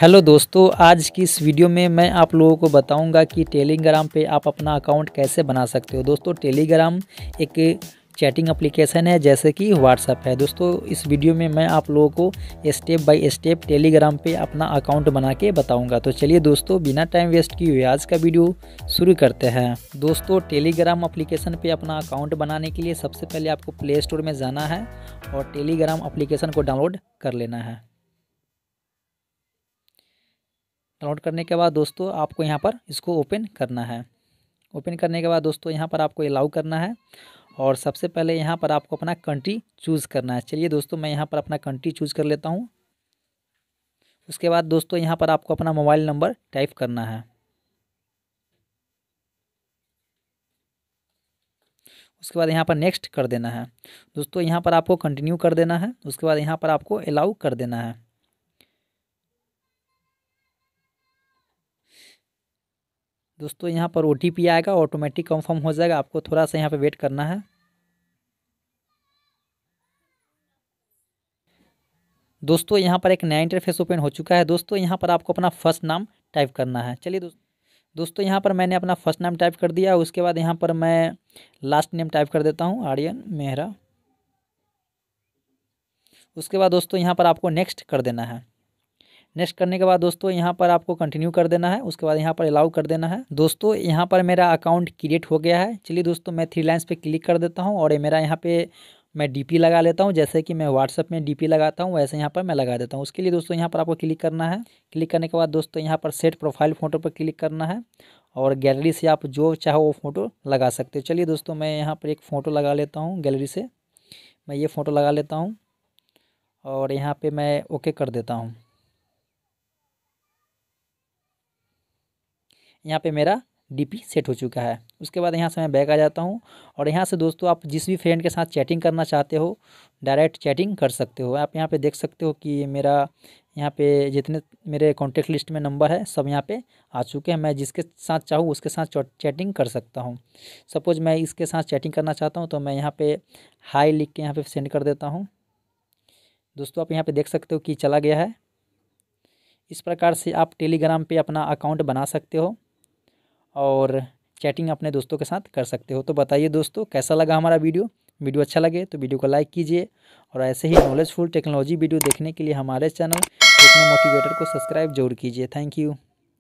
hello दोस्तों आज की इस वीडियो में मैं आप लोगों को बताऊंगा कि टेलीग्राम पे आप अपना अकाउंट कैसे बना सकते हो दोस्तों टेलीग्राम एक चैटिंग एप्लीकेशन है जैसे कि व्हाट्सएप है दोस्तों इस वीडियो में मैं आप लोगों को स्टेप बाय स्टेप टेलीग्राम पे अपना अकाउंट बना के बताऊँगा तो चलिए दोस्तों बिना टाइम वेस्ट किए हुए आज का वीडियो शुरू करते हैं दोस्तों टेलीग्राम अप्लीकेशन पर अपना अकाउंट बनाने के लिए सबसे पहले आपको प्ले स्टोर में जाना है और टेलीग्राम अप्लीकेशन को डाउनलोड कर लेना है डाउनलोड करने के बाद दोस्तों आपको यहाँ पर इसको ओपन करना है ओपन करने के बाद दोस्तों यहाँ पर आपको अलाउ करना है और सबसे पहले यहाँ पर आपको अपना कंट्री चूज़ करना है चलिए दोस्तों मैं यहाँ पर अपना कंट्री चूज़ कर लेता हूँ उसके बाद दोस्तों यहाँ पर आपको अपना मोबाइल नंबर टाइप करना है उसके बाद यहाँ पर नेक्स्ट कर देना है दोस्तों यहाँ पर आपको कंटिन्यू कर देना है उसके बाद यहाँ पर आपको अलाउ कर देना है दोस्तों यहाँ पर ओ आएगा ऑटोमेटिक कंफर्म हो जाएगा आपको थोड़ा सा यहाँ पर वेट करना है दोस्तों यहाँ पर एक नया इंटरफेस ओपन हो चुका है दोस्तों यहाँ पर आपको अपना फर्स्ट नाम टाइप करना है चलिए दोस्तों दोस्तों यहाँ पर मैंने अपना फर्स्ट नाम टाइप कर दिया उसके बाद यहाँ पर मैं लास्ट नेम टाइप कर देता हूँ आर्यन मेहरा उसके बाद दोस्तों यहाँ पर आपको नेक्स्ट कर देना है नेक्स्ट करने के बाद दोस्तों यहाँ पर आपको कंटिन्यू कर देना है उसके बाद यहाँ पर अलाउ कर देना है दोस्तों यहाँ पर मेरा अकाउंट क्रिएट हो गया है चलिए दोस्तों मैं थ्री लाइन्स पर क्लिक कर देता हूँ और मेरा यहाँ पे मैं डीपी लगा लेता हूँ जैसे कि मैं व्हाट्सअप में डीपी लगाता हूँ वैसे यहाँ पर मैं लगा देता हूँ उसके लिए दोस्तों यहाँ पर आपको क्लिक करना है क्लिक करने के बाद दोस्तों यहाँ पर सेट प्रोफाइल फ़ोटो पर क्लिक करना है और गैलरी से आप जो चाहो वो फ़ोटो लगा सकते हो चलिए दोस्तों मैं यहाँ पर एक फ़ोटो लगा लेता हूँ गैलरी से मैं ये फ़ोटो लगा लेता हूँ और यहाँ पर मैं ओके कर देता हूँ यहाँ पे मेरा डीपी सेट हो चुका है उसके बाद यहाँ से मैं बैक आ जाता हूँ और यहाँ से दोस्तों आप जिस भी फ्रेंड के साथ चैटिंग करना चाहते हो डायरेक्ट चैटिंग कर सकते हो आप यहाँ पे देख सकते हो कि मेरा यहाँ पे जितने मेरे कॉन्टेक्ट लिस्ट में नंबर है सब यहाँ पे आ चुके हैं मैं जिसके साथ चाहूँ उसके साथ चैटिंग कर सकता हूँ सपोज़ मैं इसके साथ चैटिंग करना चाहता हूँ तो मैं यहाँ पर हाई लिख के यहाँ पर सेंड कर देता हूँ दोस्तों आप यहाँ पर देख सकते हो कि चला गया है इस प्रकार से आप टेलीग्राम पर अपना अकाउंट बना सकते हो और चैटिंग अपने दोस्तों के साथ कर सकते हो तो बताइए दोस्तों कैसा लगा हमारा वीडियो वीडियो अच्छा लगे तो वीडियो को लाइक कीजिए और ऐसे ही नॉलेजफुल टेक्नोलॉजी वीडियो देखने के लिए हमारे चैनल टेक्नो मोटिवेटर को सब्सक्राइब जरूर कीजिए थैंक यू